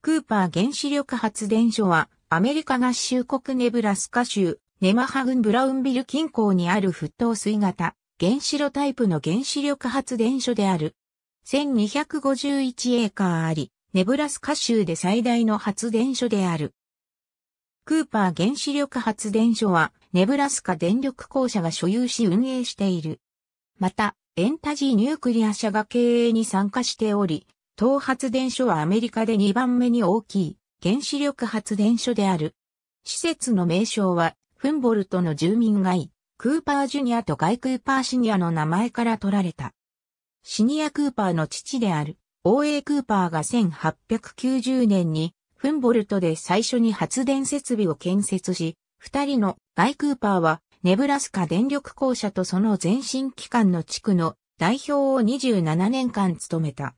クーパー原子力発電所は、アメリカ合衆国ネブラスカ州、ネマハグンブラウンビル近郊にある沸騰水型、原子炉タイプの原子力発電所である。1251エーカーあり、ネブラスカ州で最大の発電所である。クーパー原子力発電所は、ネブラスカ電力公社が所有し運営している。また、エンタジーニュークリア社が経営に参加しており、東発電所はアメリカで2番目に大きい原子力発電所である。施設の名称は、フンボルトの住民街、クーパージュニアとガイ・クーパーシニアの名前から取られた。シニア・クーパーの父である、OA クーパーが1890年に、フンボルトで最初に発電設備を建設し、二人のガイ・クーパーは、ネブラスカ電力公社とその前身機関の地区の代表を27年間務めた。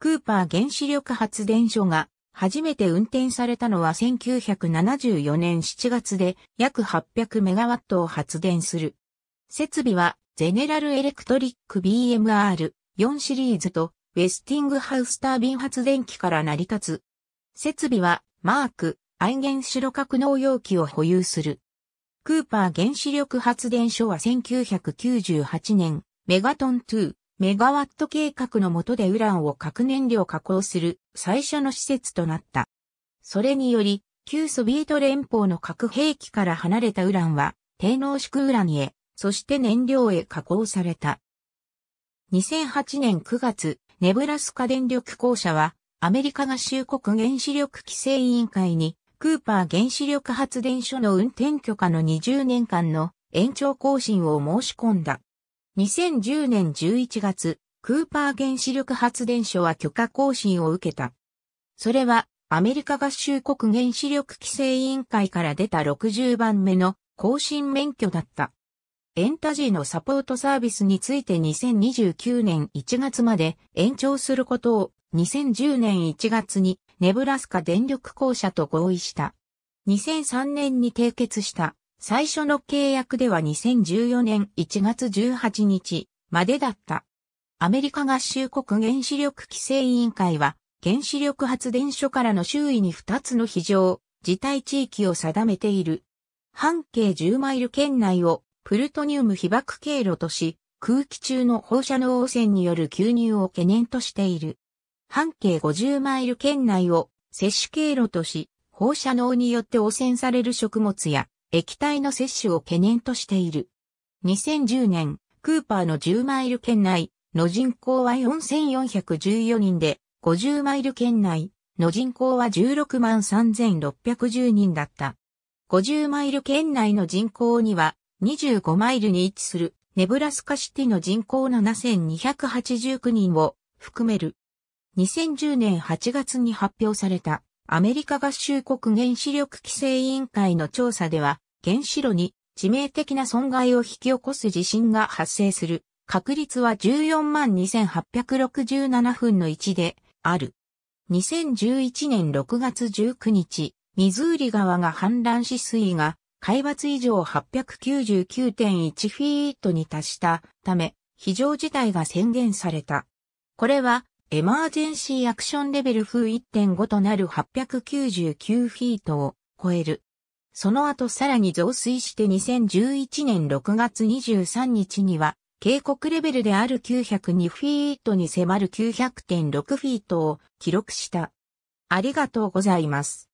クーパー原子力発電所が初めて運転されたのは1974年7月で約800メガワットを発電する。設備はゼネラルエレクトリック BMR4 シリーズとウェスティングハウスタービン発電機から成り立つ。設備はマーク、アイゲン白格納容器を保有する。クーパー原子力発電所は1998年、メガトン2、メガワット計画の下でウランを核燃料加工する最初の施設となった。それにより、旧ソビエト連邦の核兵器から離れたウランは、低濃縮ウランへ、そして燃料へ加工された。2008年9月、ネブラスカ電力公社は、アメリカ合衆国原子力規制委員会に、クーパー原子力発電所の運転許可の20年間の延長更新を申し込んだ。2010年11月、クーパー原子力発電所は許可更新を受けた。それは、アメリカ合衆国原子力規制委員会から出た60番目の更新免許だった。エンタジーのサポートサービスについて2029年1月まで延長することを2010年1月にネブラスカ電力公社と合意した。2003年に締結した最初の契約では2014年1月18日までだった。アメリカ合衆国原子力規制委員会は、原子力発電所からの周囲に2つの非常、事態地域を定めている。半径10マイル圏内をプルトニウム被爆経路とし、空気中の放射能汚染による吸入を懸念としている。半径50マイル圏内を摂取経路とし、放射能によって汚染される食物や液体の摂取を懸念としている。2010年、クーパーの10マイル圏内の人口は4414人で、50マイル圏内の人口は16万3610人だった。50マイル圏内の人口には25マイルに位置するネブラスカシティの人口7289人を含める。2010年8月に発表されたアメリカ合衆国原子力規制委員会の調査では、原子炉に致命的な損害を引き起こす地震が発生する確率は142,867分の1である。2011年6月19日、ミズーリ川が氾濫し水位が海抜以上899.1フィートに達したため、非常事態が宣言された。これはエマージェンシーアクションレベル風1.5となる899フィートを超える。その後さらに増水して2011年6月23日には、警告レベルである902フィートに迫る900.6フィートを記録した。ありがとうございます。